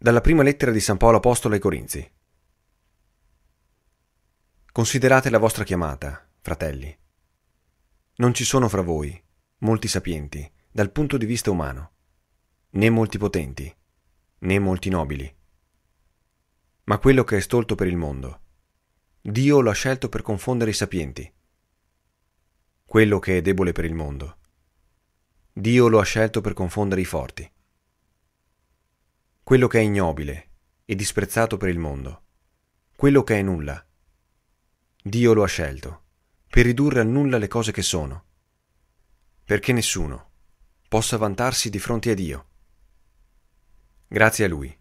Dalla prima lettera di San Paolo Apostolo ai Corinzi. Considerate la vostra chiamata, fratelli. Non ci sono fra voi molti sapienti dal punto di vista umano, né molti potenti, né molti nobili. Ma quello che è stolto per il mondo, Dio lo ha scelto per confondere i sapienti. Quello che è debole per il mondo, Dio lo ha scelto per confondere i forti quello che è ignobile e disprezzato per il mondo, quello che è nulla. Dio lo ha scelto, per ridurre a nulla le cose che sono, perché nessuno possa vantarsi di fronte a Dio. Grazie a Lui,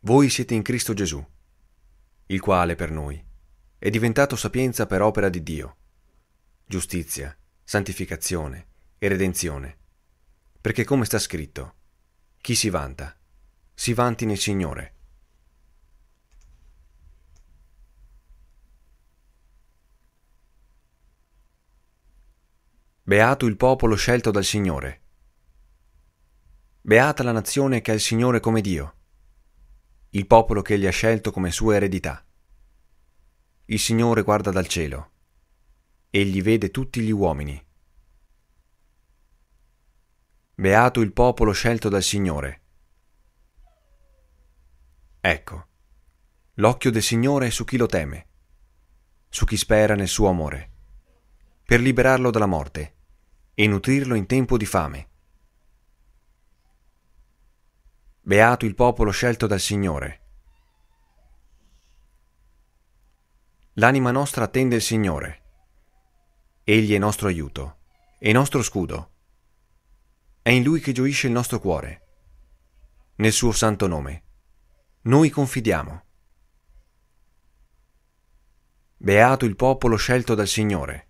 voi siete in Cristo Gesù, il quale per noi è diventato sapienza per opera di Dio, giustizia, santificazione e redenzione, perché come sta scritto, chi si vanta? si vanti nel Signore. Beato il popolo scelto dal Signore. Beata la nazione che ha il Signore come Dio, il popolo che egli ha scelto come sua eredità. Il Signore guarda dal cielo, egli vede tutti gli uomini. Beato il popolo scelto dal Signore, Ecco, l'occhio del Signore è su chi lo teme, su chi spera nel suo amore, per liberarlo dalla morte e nutrirlo in tempo di fame. Beato il popolo scelto dal Signore. L'anima nostra attende il Signore. Egli è nostro aiuto e nostro scudo. È in Lui che gioisce il nostro cuore, nel suo santo nome noi confidiamo. Beato il popolo scelto dal Signore.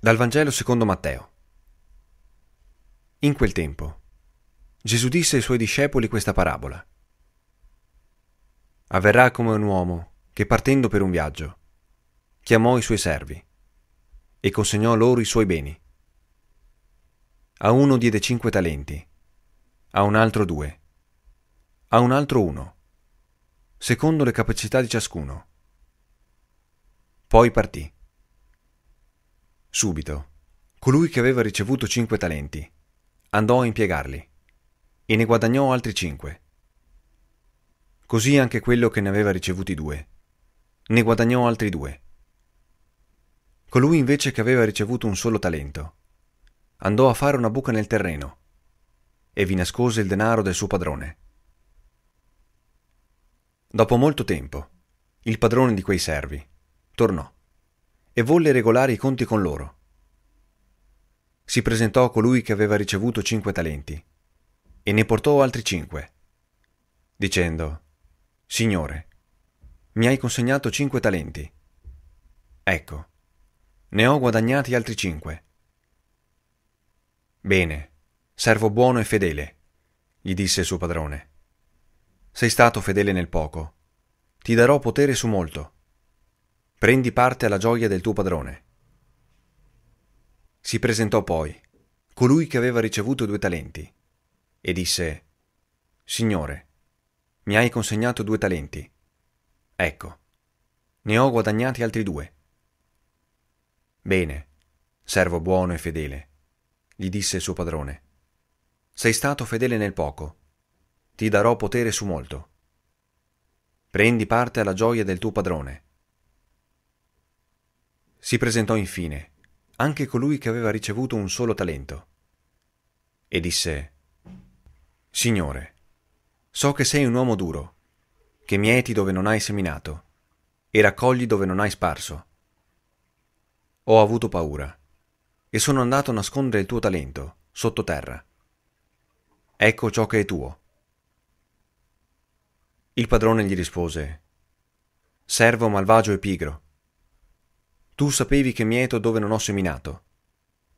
Dal Vangelo secondo Matteo. In quel tempo, Gesù disse ai suoi discepoli questa parabola. Avverrà come un uomo che partendo per un viaggio, chiamò i suoi servi e consegnò loro i suoi beni. A uno diede cinque talenti, a un altro due, a un altro uno, secondo le capacità di ciascuno. Poi partì. Subito, colui che aveva ricevuto cinque talenti andò a impiegarli e ne guadagnò altri cinque. Così anche quello che ne aveva ricevuti due ne guadagnò altri due. Colui invece che aveva ricevuto un solo talento andò a fare una buca nel terreno e vi nascose il denaro del suo padrone. Dopo molto tempo, il padrone di quei servi tornò e volle regolare i conti con loro. Si presentò colui che aveva ricevuto cinque talenti e ne portò altri cinque, dicendo, Signore, mi hai consegnato cinque talenti. Ecco, ne ho guadagnati altri cinque. Bene, servo buono e fedele, gli disse il suo padrone. Sei stato fedele nel poco, ti darò potere su molto. Prendi parte alla gioia del tuo padrone. Si presentò poi colui che aveva ricevuto due talenti e disse, Signore, mi hai consegnato due talenti. Ecco, ne ho guadagnati altri due. Bene, servo buono e fedele gli disse il suo padrone. Sei stato fedele nel poco, ti darò potere su molto. Prendi parte alla gioia del tuo padrone. Si presentò infine anche colui che aveva ricevuto un solo talento e disse, Signore, so che sei un uomo duro, che mieti dove non hai seminato e raccogli dove non hai sparso. Ho avuto paura e sono andato a nascondere il tuo talento, sottoterra. Ecco ciò che è tuo. Il padrone gli rispose, Servo malvagio e pigro, tu sapevi che mieto dove non ho seminato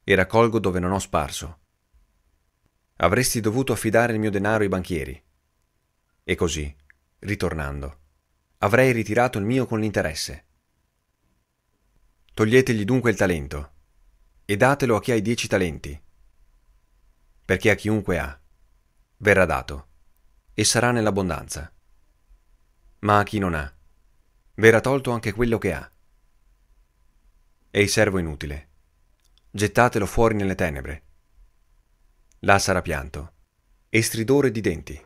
e raccolgo dove non ho sparso. Avresti dovuto affidare il mio denaro ai banchieri. E così, ritornando, avrei ritirato il mio con l'interesse. Toglietegli dunque il talento e datelo a chi ha i dieci talenti, perché a chiunque ha verrà dato e sarà nell'abbondanza. Ma a chi non ha verrà tolto anche quello che ha. E il servo inutile, gettatelo fuori nelle tenebre. Là sarà pianto e stridore di denti.